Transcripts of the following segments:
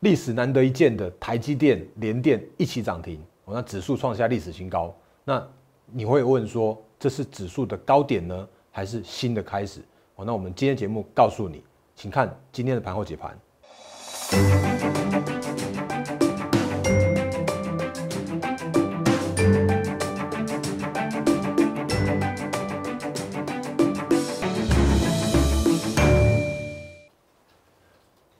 历史难得一见的台积电、联电一起涨停，那指数创下历史新高。那你会问说，这是指数的高点呢，还是新的开始？哦，那我们今天节目告诉你，请看今天的盘后解盘。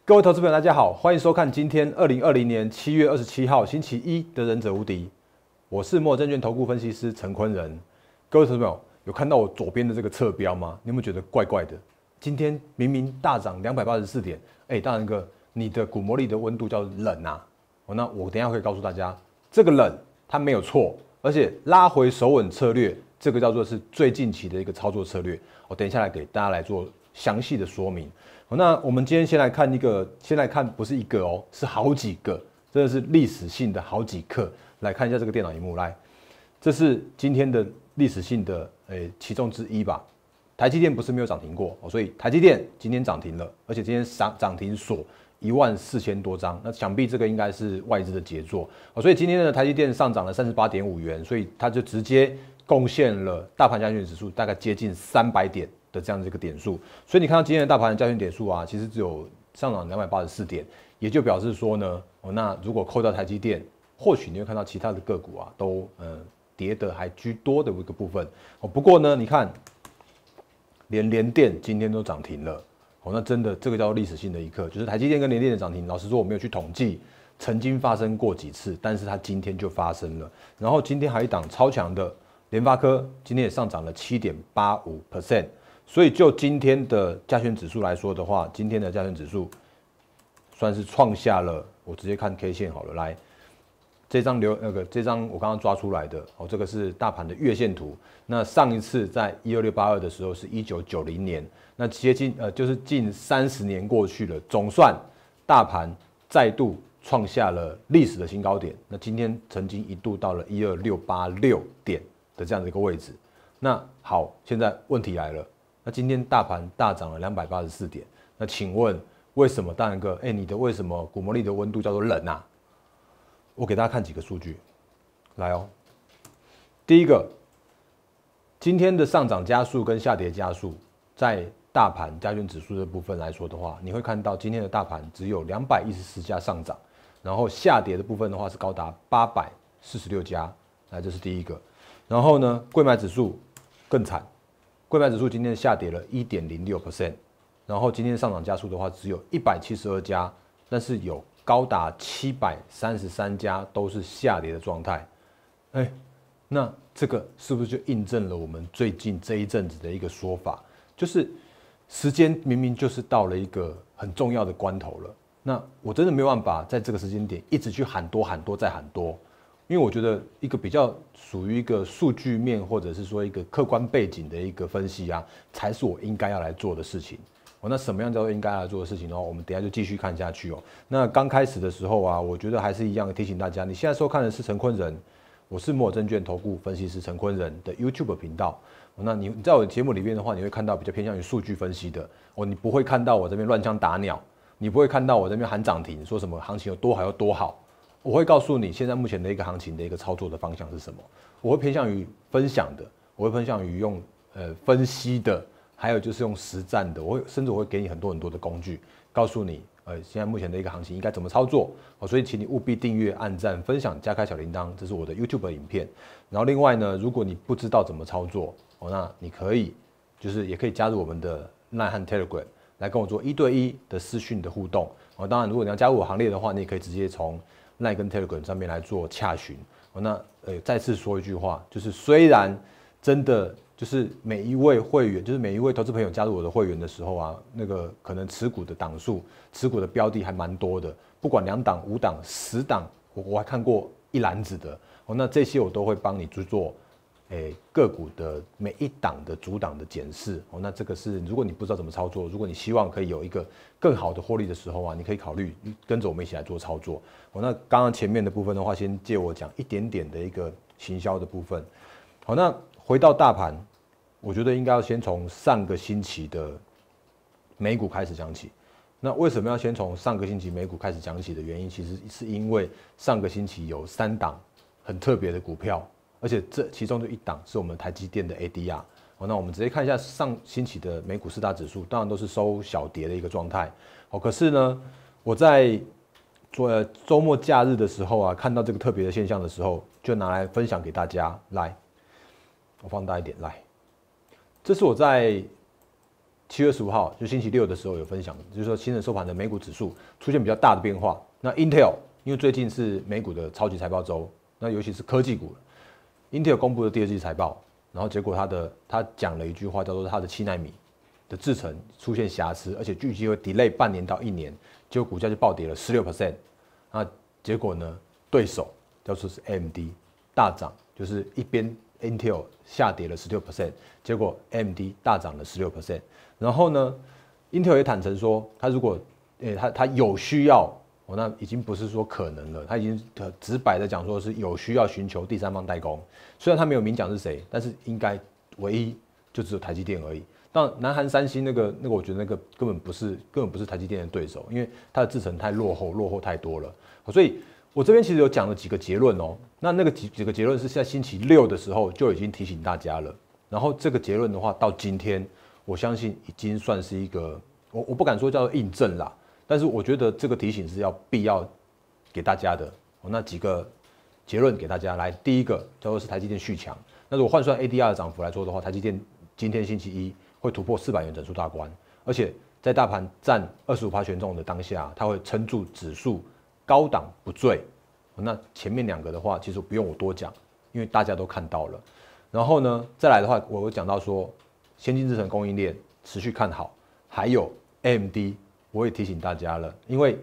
各位投资朋友，大家好，欢迎收看今天二零二零年七月二十七号星期一的《忍者无敌》，我是莫证券投顾分析师陈坤仁。各位投资友，有看到我左边的这个侧标吗？你有没有觉得怪怪的？今天明明大涨两百八十四点，哎，大仁哥，你的骨膜里的温度叫冷啊！哦，那我等下可以告诉大家，这个冷它没有错，而且拉回手稳策略，这个叫做是最近期的一个操作策略。我等一下来给大家来做详细的说明。那我们今天先来看一个，先来看不是一个哦，是好几个，真的是历史性的好几颗。来看一下这个电脑荧幕，来，这是今天的历史性的诶其中之一吧。台积电不是没有涨停过，哦，所以台积电今天涨停了，而且今天涨涨停锁一万四千多张，那想必这个应该是外资的杰作。哦。所以今天的台积电上涨了三十八点五元，所以它就直接贡献了大盘加权指数大概接近三百点。的这样子一个点数，所以你看到今天的大盘的加权点数啊，其实只有上涨两百八十四点，也就表示说呢，哦，那如果扣掉台积电，或许你会看到其他的个股啊，都呃跌的还居多的一个部分。哦，不过呢，你看，连连电今天都涨停了，哦，那真的这个叫历史性的一刻，就是台积电跟连电的涨停。老实说，我没有去统计曾经发生过几次，但是它今天就发生了。然后今天还一档超强的联发科，今天也上涨了七点八五 percent。所以就今天的加权指数来说的话，今天的加权指数算是创下了。我直接看 K 线好了，来这张流那个这张我刚刚抓出来的哦，这个是大盘的月线图。那上一次在一二六八二的时候是一九九零年，那接近呃就是近三十年过去了，总算大盘再度创下了历史的新高点。那今天曾经一度到了一二六八六点的这样的一个位置。那好，现在问题来了。那今天大盘大涨了两百八十四点，那请问为什么？当然哥，哎，你的为什么？古魔力的温度叫做冷啊！我给大家看几个数据，来哦。第一个，今天的上涨加速跟下跌加速，在大盘加权指数的部分来说的话，你会看到今天的大盘只有两百一十四家上涨，然后下跌的部分的话是高达八百四十六家。来，这是第一个。然后呢，贵买指数更惨。挂牌指数今天下跌了一点零六 percent，然后今天上涨加速的话，只有一百七十二家，但是有高达七百三十三家都是下跌的状态。哎，那这个是不是就印证了我们最近这一阵子的一个说法，就是时间明明就是到了一个很重要的关头了，那我真的没有办法在这个时间点一直去喊多喊多再喊多。因为我觉得一个比较属于一个数据面，或者是说一个客观背景的一个分析啊，才是我应该要来做的事情。哦，那什么样叫做应该来做的事情呢？我们等下就继续看下去哦。那刚开始的时候啊，我觉得还是一样提醒大家，你现在收看的是陈坤仁，我是摩尔证券投顾分析师陈坤仁的 YouTube 频道。那你你在我节目里面的话，你会看到比较偏向于数据分析的哦，你不会看到我这边乱枪打鸟，你不会看到我这边喊涨停，说什么行情有多好有多好。我会告诉你现在目前的一个行情的一个操作的方向是什么。我会偏向于分享的，我会偏向于用呃分析的，还有就是用实战的。我会甚至我会给你很多很多的工具，告诉你呃现在目前的一个行情应该怎么操作。哦，所以请你务必订阅、按赞、分享、加开小铃铛，这是我的 YouTube 影片。然后另外呢，如果你不知道怎么操作哦，那你可以就是也可以加入我们的耐和 Telegram 来跟我做一对一的私讯的互动。哦，当然如果你要加入我行列的话，你也可以直接从。奈根 Telegram 上面来做洽询，那呃再次说一句话，就是虽然真的就是每一位会员，就是每一位投资朋友加入我的会员的时候啊，那个可能持股的档数、持股的标的还蛮多的，不管两档、五档、十档，我我还看过一篮子的，哦，那这些我都会帮你去做。诶，个股的每一档的主档的检视哦，那这个是如果你不知道怎么操作，如果你希望可以有一个更好的获利的时候啊，你可以考虑跟着我们一起来做操作哦。那刚刚前面的部分的话，先借我讲一点点的一个行销的部分。好，那回到大盘，我觉得应该要先从上个星期的美股开始讲起。那为什么要先从上个星期美股开始讲起的原因，其实是因为上个星期有三档很特别的股票。而且这其中的一档是我们台积电的 ADR。好，那我们直接看一下上星期的美股四大指数，当然都是收小跌的一个状态。哦，可是呢，我在做周末假日的时候啊，看到这个特别的现象的时候，就拿来分享给大家。来，我放大一点。来，这是我在七月十五号，就星期六的时候有分享，就是说新的收盘的美股指数出现比较大的变化。那 Intel 因为最近是美股的超级财报周，那尤其是科技股。Intel 公布的第二季财报，然后结果他的他讲了一句话，叫做他的七纳米的制程出现瑕疵，而且预计会 delay 半年到一年，结果股价就暴跌了十六 percent。那结果呢？对手叫做是 AMD 大涨，就是一边 Intel 下跌了十六 percent，结果 AMD 大涨了十六 percent。然后呢？Intel 也坦诚说，他如果诶他他有需要。我那已经不是说可能了，他已经直白的讲说是有需要寻求第三方代工，虽然他没有明讲是谁，但是应该唯一就只有台积电而已。但南韩三星那个那个，我觉得那个根本不是根本不是台积电的对手，因为它的制程太落后，落后太多了。所以我这边其实有讲了几个结论哦，那那个几几个结论是在星期六的时候就已经提醒大家了，然后这个结论的话到今天，我相信已经算是一个我我不敢说叫做印证啦。但是我觉得这个提醒是要必要，给大家的。那几个结论给大家来。第一个，叫做是台积电续强。那如果换算 ADR 的涨幅来说的话，台积电今天星期一会突破四百元整数大关，而且在大盘占二十五权重的当下，它会撑住指数高档不坠。那前面两个的话，其实不用我多讲，因为大家都看到了。然后呢，再来的话，我有讲到说先进制程供应链持续看好，还有 MD。我也提醒大家了，因为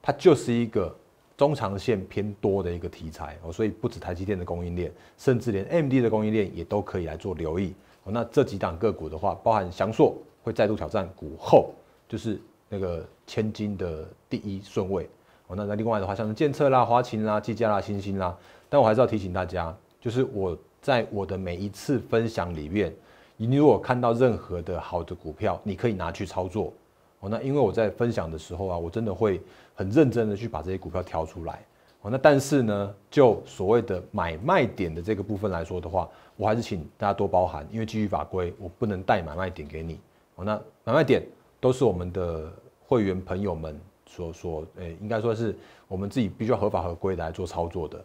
它就是一个中长线偏多的一个题材哦，所以不止台积电的供应链，甚至连 MD 的供应链也都可以来做留意哦。那这几档个股的话，包含翔硕会再度挑战股后，就是那个千金的第一顺位哦。那那另外的话，像建策啦、华勤啦、技嘉啦、星星啦，但我还是要提醒大家，就是我在我的每一次分享里面，你如果看到任何的好的股票，你可以拿去操作。哦，那因为我在分享的时候啊，我真的会很认真的去把这些股票挑出来。哦，那但是呢，就所谓的买卖点的这个部分来说的话，我还是请大家多包涵，因为基于法规，我不能带买卖点给你。哦，那买卖点都是我们的会员朋友们所所，诶，应该说是我们自己必须要合法合规来做操作的。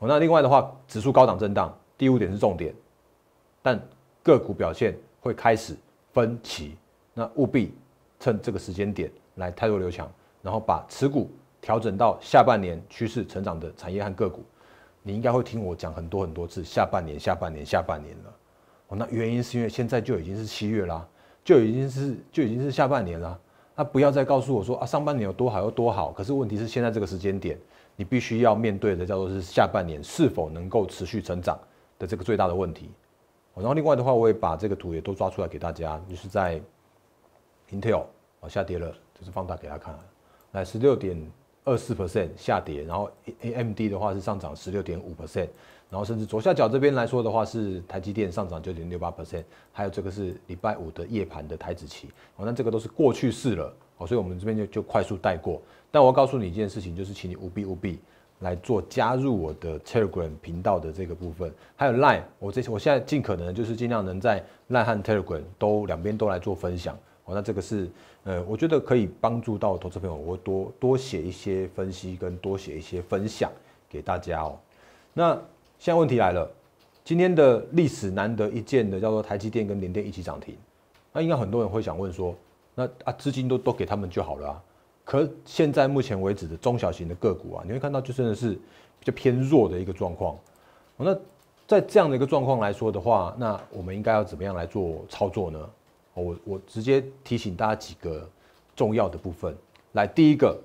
哦，那另外的话，指数高档震荡，第五点是重点，但个股表现会开始分歧，那务必。趁这个时间点来太弱留强，然后把持股调整到下半年趋势成长的产业和个股。你应该会听我讲很多很多次，下半年，下半年，下半年了。哦，那原因是因为现在就已经是七月啦，就已经是就已经是下半年啦。那不要再告诉我说啊，上半年有多好有多好。可是问题是现在这个时间点，你必须要面对的叫做是下半年是否能够持续成长的这个最大的问题。然后另外的话，我也把这个图也都抓出来给大家，就是在。Intel 往下跌了，就是放大给他看，来十六点二四 percent 下跌，然后 A M D 的话是上涨十六点五 percent，然后甚至左下角这边来说的话是台积电上涨九点六八 percent，还有这个是礼拜五的夜盘的台子期，哦，那这个都是过去式了，哦，所以我们这边就就快速带过。但我要告诉你一件事情，就是请你务必务必来做加入我的 Telegram 频道的这个部分，还有 Line，我这我现在尽可能就是尽量能在 Line 和 Telegram 都两边都来做分享。哦，那这个是，呃，我觉得可以帮助到投资朋友，我会多多写一些分析跟多写一些分享给大家哦。那现在问题来了，今天的历史难得一见的叫做台积电跟联电一起涨停，那应该很多人会想问说，那啊资金都都给他们就好了啊？可现在目前为止的中小型的个股啊，你会看到就真的是比较偏弱的一个状况。哦，那在这样的一个状况来说的话，那我们应该要怎么样来做操作呢？我我直接提醒大家几个重要的部分。来，第一个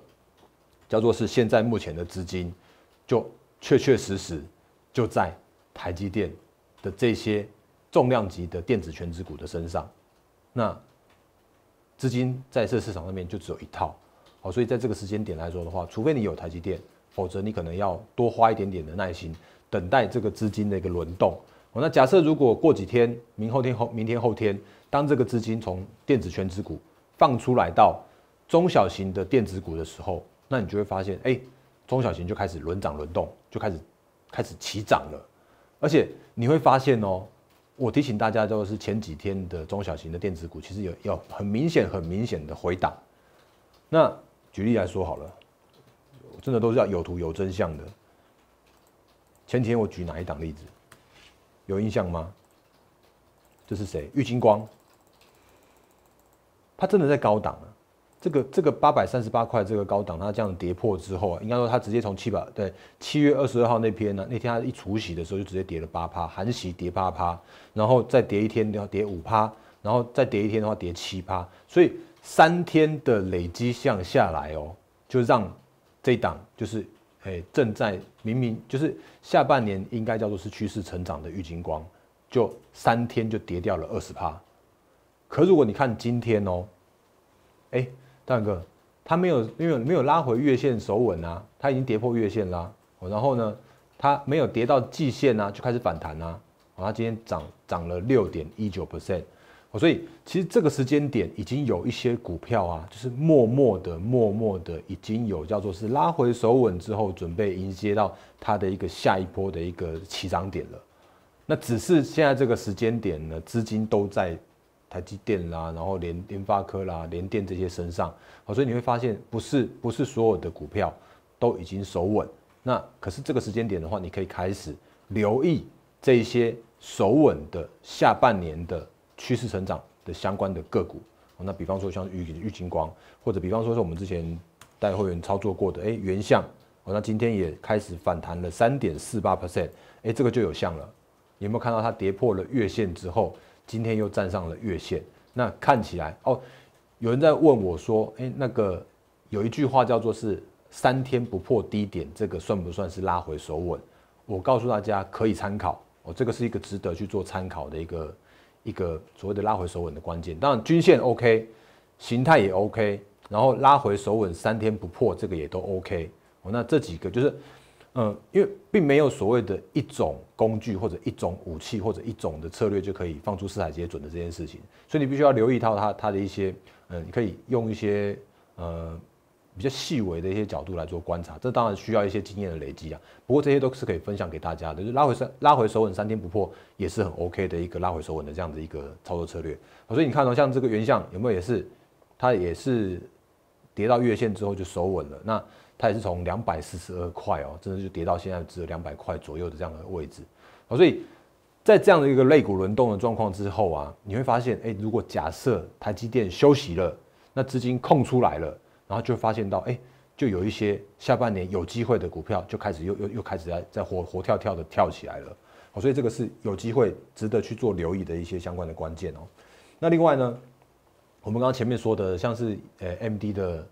叫做是现在目前的资金，就确确实实就在台积电的这些重量级的电子全职股的身上。那资金在这市场上面就只有一套。好，所以在这个时间点来说的话，除非你有台积电，否则你可能要多花一点点的耐心，等待这个资金的一个轮动。那假设如果过几天，明后天后明天后天，当这个资金从电子全值股放出来到中小型的电子股的时候，那你就会发现，哎，中小型就开始轮涨轮动，就开始开始起涨了，而且你会发现哦，我提醒大家就是前几天的中小型的电子股，其实有有很明显很明显的回档。那举例来说好了，真的都是要有图有真相的。前几天我举哪一档例子？有印象吗？这是谁？郁金光，他真的在高档啊！这个这个八百三十八块这个高档，他这样跌破之后，应该说他直接从七百对七月二十二号那篇呢，那天他一除息的时候就直接跌了八趴，含息跌八趴，然后再跌一天，要跌五趴，然后再跌一天的话跌七趴，所以三天的累积向下来哦，就让这档就是。哎，正在明明就是下半年应该叫做是趋势成长的郁金光，就三天就跌掉了二十趴。可如果你看今天哦，哎，大哥，它没有，没有，没有拉回月线守稳啊，它已经跌破月线啦。然后呢，它没有跌到季线啊，就开始反弹啊。后它今天涨涨了六点一九 percent。所以其实这个时间点已经有一些股票啊，就是默默的、默默的已经有叫做是拉回手稳之后，准备迎接到它的一个下一波的一个起涨点了。那只是现在这个时间点呢，资金都在台积电啦，然后联联发科啦、联电这些身上。好，所以你会发现不是不是所有的股票都已经守稳。那可是这个时间点的话，你可以开始留意这些守稳的下半年的。趋势成长的相关的个股，那比方说像玉玉金光，或者比方说是我们之前带会员操作过的，哎，原相，哦，那今天也开始反弹了三点四八 percent，哎，这个就有像了，有没有看到它跌破了月线之后，今天又站上了月线？那看起来哦，有人在问我说，哎，那个有一句话叫做是三天不破低点，这个算不算是拉回手稳？我告诉大家可以参考，哦，这个是一个值得去做参考的一个。一个所谓的拉回手稳的关键，当然均线 OK，形态也 OK，然后拉回手稳三天不破，这个也都 OK。哦，那这几个就是，嗯，因为并没有所谓的一种工具或者一种武器或者一种的策略就可以放出四海皆准的这件事情，所以你必须要留意到它它的一些，嗯，你可以用一些，呃。比较细微的一些角度来做观察，这当然需要一些经验的累积啊。不过这些都是可以分享给大家的。就拉回三拉回手稳三天不破也是很 OK 的一个拉回手稳的这样的一个操作策略。所以你看到像这个原相有没有也是，它也是跌到月线之后就守稳了。那它也是从两百四十二块哦，真的就跌到现在只有两百块左右的这样的位置。好，所以在这样的一个肋骨轮动的状况之后啊，你会发现，哎，如果假设台积电休息了，那资金空出来了。然后就发现到，哎，就有一些下半年有机会的股票，就开始又又又开始在在活活跳跳的跳起来了，哦，所以这个是有机会值得去做留意的一些相关的关键哦。那另外呢，我们刚刚前面说的，像是呃 M D 的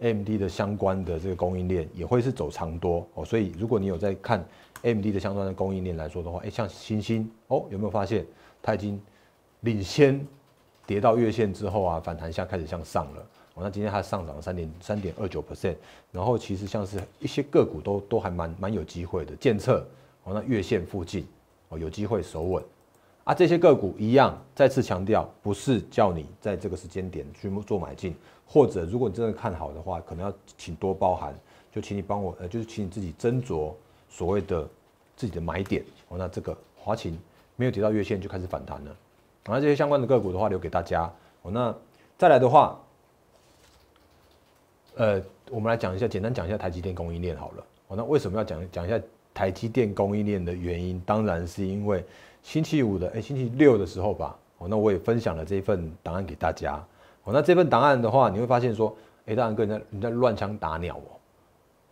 M D 的相关的这个供应链也会是走长多哦，所以如果你有在看 M D 的相关的供应链来说的话，哎，像星星哦，有没有发现它已经领先跌到月线之后啊，反弹下开始向上了。那今天它上涨了三点三点二九 percent，然后其实像是一些个股都都还蛮蛮有机会的，建测哦，那月线附近哦有机会守稳，啊这些个股一样再次强调，不是叫你在这个时间点去做买进，或者如果你真的看好的话，可能要请多包涵，就请你帮我呃，就是请你自己斟酌所谓的自己的买点哦。那这个华勤没有提到月线就开始反弹了，然后这些相关的个股的话留给大家哦。那再来的话。呃，我们来讲一下，简单讲一下台积电供应链好了。哦，那为什么要讲讲一下台积电供应链的原因？当然是因为星期五的，哎，星期六的时候吧。哦，那我也分享了这一份档案给大家。哦，那这份档案的话，你会发现说，哎，大然哥你在你在乱枪打鸟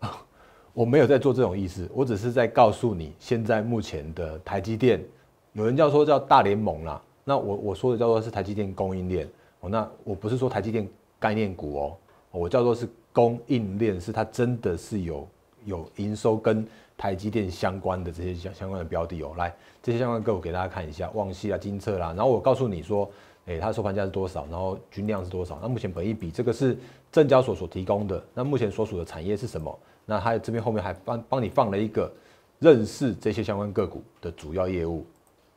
哦。我没有在做这种意思，我只是在告诉你，现在目前的台积电，有人叫说叫大联盟啦。那我我说的叫做是台积电供应链。哦，那我不是说台积电概念股哦。我叫做是供应链，是它真的是有有营收跟台积电相关的这些相相关的标的哦，来这些相关个股给大家看一下，旺系啊、金测啦，然后我告诉你说，诶，它的收盘价是多少？然后均量是多少？那目前本一比这个是证交所所提供的。那目前所属的产业是什么？那它这边后面还帮帮你放了一个认识这些相关个股的主要业务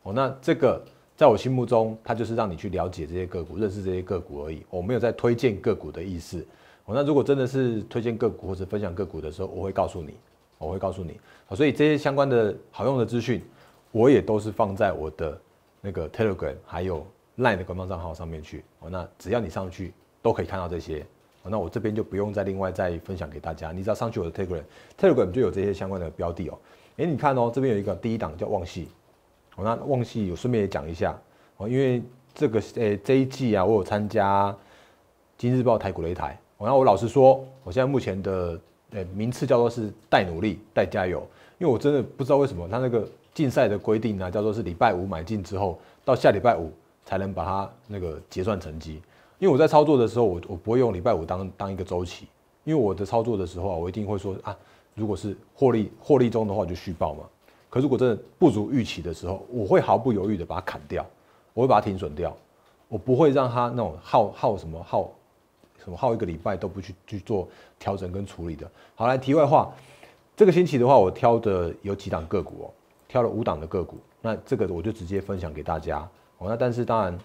哦。那这个在我心目中，它就是让你去了解这些个股，认识这些个股而已，我没有在推荐个股的意思。哦，那如果真的是推荐个股或者分享个股的时候，我会告诉你，我会告诉你。好，所以这些相关的好用的资讯，我也都是放在我的那个 Telegram 还有 Line 的官方账号上面去。哦，那只要你上去都可以看到这些。哦，那我这边就不用再另外再分享给大家，你只要上去我的 Telegram，Telegram 就有这些相关的标的哦。诶，你看哦，这边有一个第一档叫旺系。哦，那旺系我顺便也讲一下。哦，因为这个诶这一季啊，我有参加《今日报台股擂台》。然后我老实说，我现在目前的呃名次叫做是待努力、待加油，因为我真的不知道为什么他那个竞赛的规定呢，叫做是礼拜五买进之后，到下礼拜五才能把它那个结算成绩。因为我在操作的时候，我我不会用礼拜五当当一个周期，因为我的操作的时候，啊，我一定会说啊，如果是获利获利中的话，就续报嘛。可如果真的不如预期的时候，我会毫不犹豫的把它砍掉，我会把它停损掉，我不会让它那种耗耗什么耗。什么耗一个礼拜都不去去做调整跟处理的，好来，题外话，这个星期的话，我挑的有几档个股哦，挑了五档的个股，那这个我就直接分享给大家哦。那但是当然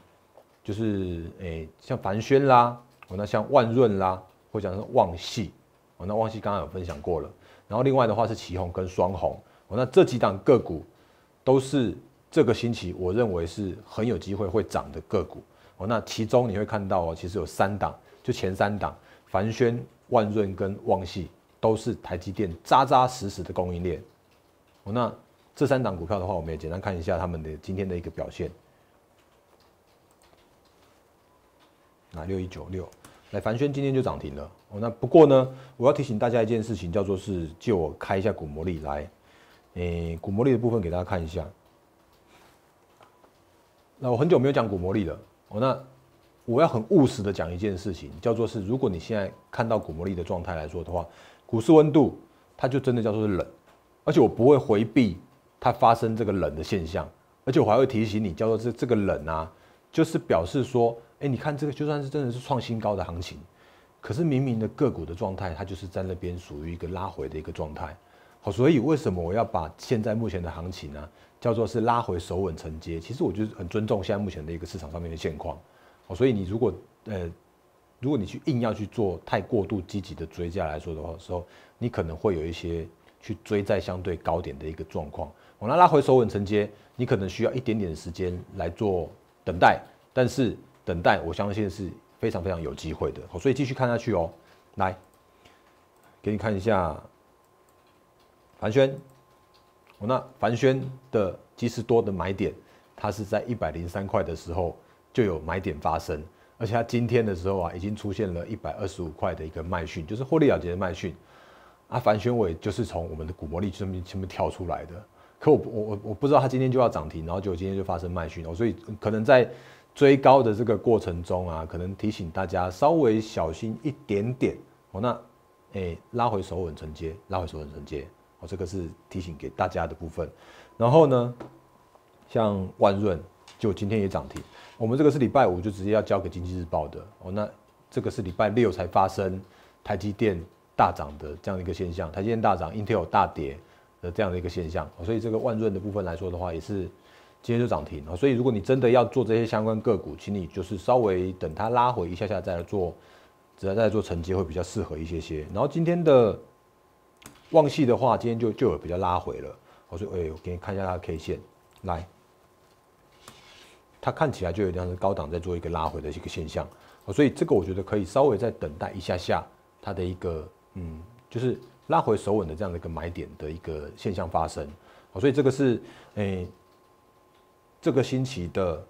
就是诶，像凡轩啦，哦那像万润啦，或者是旺系，哦那旺系刚刚有分享过了，然后另外的话是旗红跟双红，哦那这几档个股都是这个星期我认为是很有机会会涨的个股哦。那其中你会看到哦，其实有三档。就前三档，凡轩、万润跟旺系都是台积电扎扎实实的供应链。哦，那这三档股票的话，我们也简单看一下他们的今天的一个表现。那六一九六，来凡轩今天就涨停了。哦，那不过呢，我要提醒大家一件事情，叫做是借我开一下股魔力来，诶，股魔力的部分给大家看一下。那我很久没有讲股魔力了。哦，那。我要很务实的讲一件事情，叫做是，如果你现在看到古摩力的状态来说的话，股市温度它就真的叫做是冷，而且我不会回避它发生这个冷的现象，而且我还会提醒你，叫做这这个冷啊，就是表示说，哎，你看这个就算是真的是创新高的行情，可是明明的个股的状态，它就是在那边属于一个拉回的一个状态，好，所以为什么我要把现在目前的行情呢，叫做是拉回首稳承接，其实我就是很尊重现在目前的一个市场上面的现况。所以你如果呃，如果你去硬要去做太过度积极的追价来说的话，时候你可能会有一些去追在相对高点的一个状况。我那拉回手稳承接，你可能需要一点点时间来做等待，但是等待我相信是非常非常有机会的。所以继续看下去哦，来，给你看一下。樊轩，我那樊轩的即时多的买点，它是在一百零三块的时候。就有买点发生，而且它今天的时候啊，已经出现了一百二十五块的一个卖讯，就是获利了结的卖讯。啊，凡宣伟就是从我们的股魔力上面前面跳出来的，可我我我我不知道他今天就要涨停，然后就今天就发生卖讯，哦，所以可能在追高的这个过程中啊，可能提醒大家稍微小心一点点哦。那哎，拉回手稳承接，拉回手稳承接，哦，这个是提醒给大家的部分。然后呢，像万润。就今天也涨停，我们这个是礼拜五就直接要交给经济日报的哦。那这个是礼拜六才发生台积电大涨的这样一个现象，台积电大涨，Intel 大跌的这样的一个现象。所以这个万润的部分来说的话，也是今天就涨停啊。所以如果你真的要做这些相关个股，请你就是稍微等它拉回一下下再来做，只要再做承接会比较适合一些些。然后今天的旺系的话，今天就就有比较拉回了。我说，哎，我给你看一下它的 K 线，来。它看起来就有像是高档在做一个拉回的一个现象，所以这个我觉得可以稍微再等待一下下，它的一个嗯，就是拉回手稳的这样的一个买点的一个现象发生，所以这个是诶，这个星期的《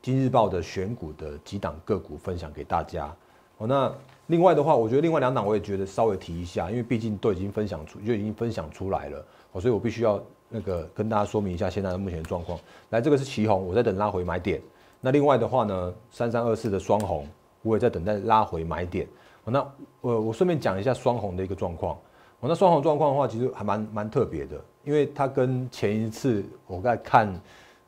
今日报》的选股的几档个股分享给大家，哦，那另外的话，我觉得另外两档我也觉得稍微提一下，因为毕竟都已经分享出，就已经分享出来了，所以我必须要。那个跟大家说明一下现在的目前的状况。来，这个是旗红，我在等拉回买点。那另外的话呢，三三二四的双红，我也在等待拉回买点。那我我顺便讲一下双红的一个状况。我那双红状况的话，其实还蛮蛮特别的，因为它跟前一次我在看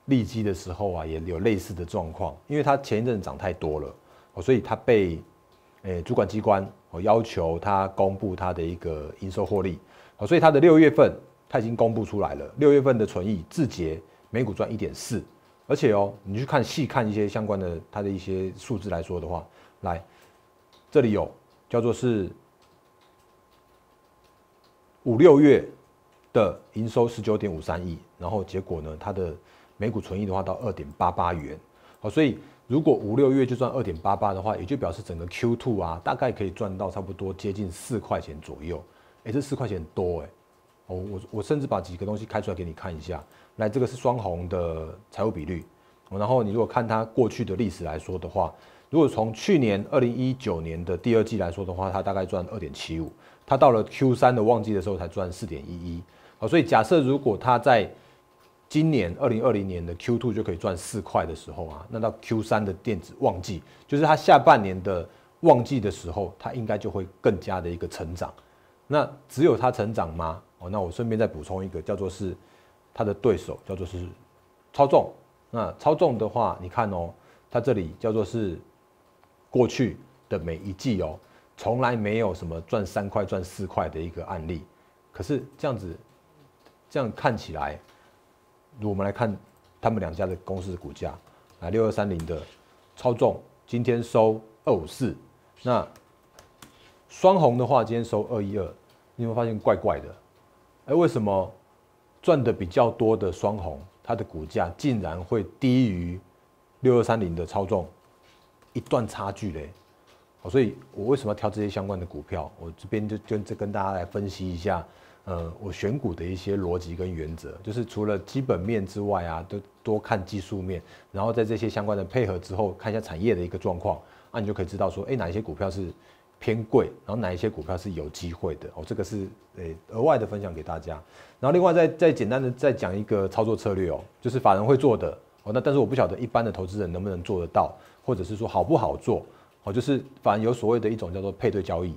利基的时候啊，也有类似的状况，因为它前一阵涨太多了，哦，所以它被诶主管机关哦要求它公布它的一个营收获利，哦，所以它的六月份。它已经公布出来了，六月份的存益，字节每股赚一点四，而且哦，你去看细看一些相关的它的一些数字来说的话，来，这里有叫做是五六月的营收十九点五三亿，然后结果呢，它的每股存益的话到二点八八元，好，所以如果五六月就赚二点八八的话，也就表示整个 Q two 啊，大概可以赚到差不多接近四块钱左右，哎，这四块钱多哎。哦，我我甚至把几个东西开出来给你看一下。来，这个是双红的财务比率。然后你如果看它过去的历史来说的话，如果从去年二零一九年的第二季来说的话，它大概赚二点七五。它到了 Q 三的旺季的时候才赚四点一一。好，所以假设如果它在今年二零二零年的 Q two 就可以赚四块的时候啊，那到 Q 三的电子旺季，就是它下半年的旺季的时候，它应该就会更加的一个成长。那只有它成长吗？那我顺便再补充一个，叫做是它的对手，叫做是超重。那超重的话，你看哦，它这里叫做是过去的每一季哦，从来没有什么赚三块赚四块的一个案例。可是这样子，这样看起来，我们来看他们两家的公司的股价啊，六二三零的超重今天收二五四，那双红的话今天收二一二，你有没有发现怪怪的。哎，为什么赚的比较多的双红，它的股价竟然会低于六二三零的操纵一段差距嘞？好，所以我为什么要挑这些相关的股票？我这边就这跟大家来分析一下，呃，我选股的一些逻辑跟原则，就是除了基本面之外啊，都多看技术面，然后在这些相关的配合之后，看一下产业的一个状况，那你就可以知道说，哎，哪一些股票是。偏贵，然后哪一些股票是有机会的哦？这个是诶额外的分享给大家。然后另外再再简单的再讲一个操作策略哦，就是法人会做的哦。那但是我不晓得一般的投资人能不能做得到，或者是说好不好做哦？就是法人有所谓的一种叫做配对交易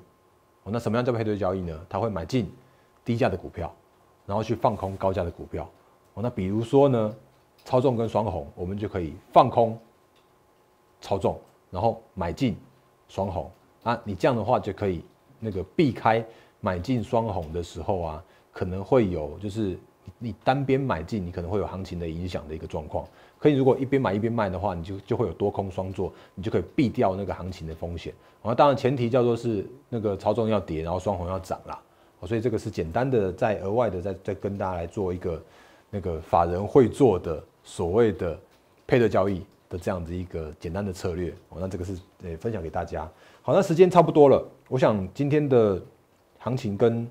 哦。那什么样叫配对交易呢？他会买进低价的股票，然后去放空高价的股票哦。那比如说呢，操纵跟双红，我们就可以放空操纵，然后买进双红。啊，你这样的话就可以那个避开买进双红的时候啊，可能会有就是你单边买进，你可能会有行情的影响的一个状况。可以如果一边买一边卖的话，你就就会有多空双做，你就可以避掉那个行情的风险。后当然前提叫做是那个操作要跌，然后双红要涨啦。哦，所以这个是简单的，在额外的再再跟大家来做一个那个法人会做的所谓的配对交易。的这样子一个简单的策略，哦，那这个是呃分享给大家。好，那时间差不多了，我想今天的行情跟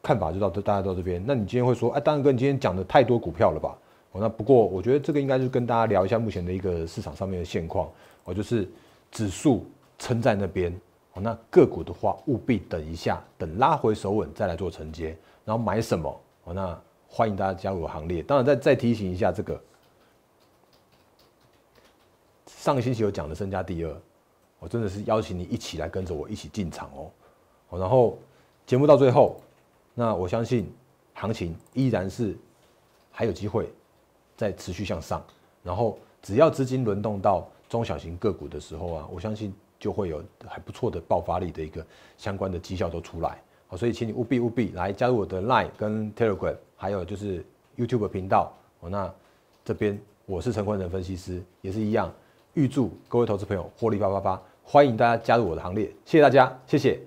看法就到大家到这边。那你今天会说，哎，当然哥，你今天讲的太多股票了吧？哦，那不过我觉得这个应该就是跟大家聊一下目前的一个市场上面的现况。哦，就是指数撑在那边，哦，那个股的话务必等一下，等拉回手稳再来做承接。然后买什么？哦，那欢迎大家加入行列。当然再再提醒一下这个。上个星期有讲的身家第二，我真的是邀请你一起来跟着我一起进场哦。然后节目到最后，那我相信行情依然是还有机会再持续向上。然后只要资金轮动到中小型个股的时候啊，我相信就会有还不错的爆发力的一个相关的绩效都出来。好，所以请你务必务必来加入我的 Line 跟 Telegram，还有就是 YouTube 频道。哦，那这边我是陈坤仁分析师，也是一样。预祝各位投资朋友获利八八八！欢迎大家加入我的行列，谢谢大家，谢谢。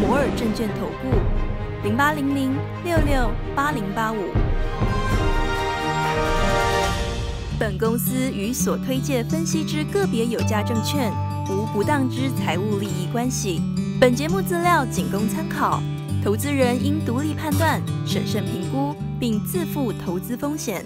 摩尔证券投顾零八零零六六八零八五。本公司与所推介分析之个别有价证券无不当之财务利益关系。本节目资料仅供参考，投资人应独立判断、审慎评估，并自负投资风险。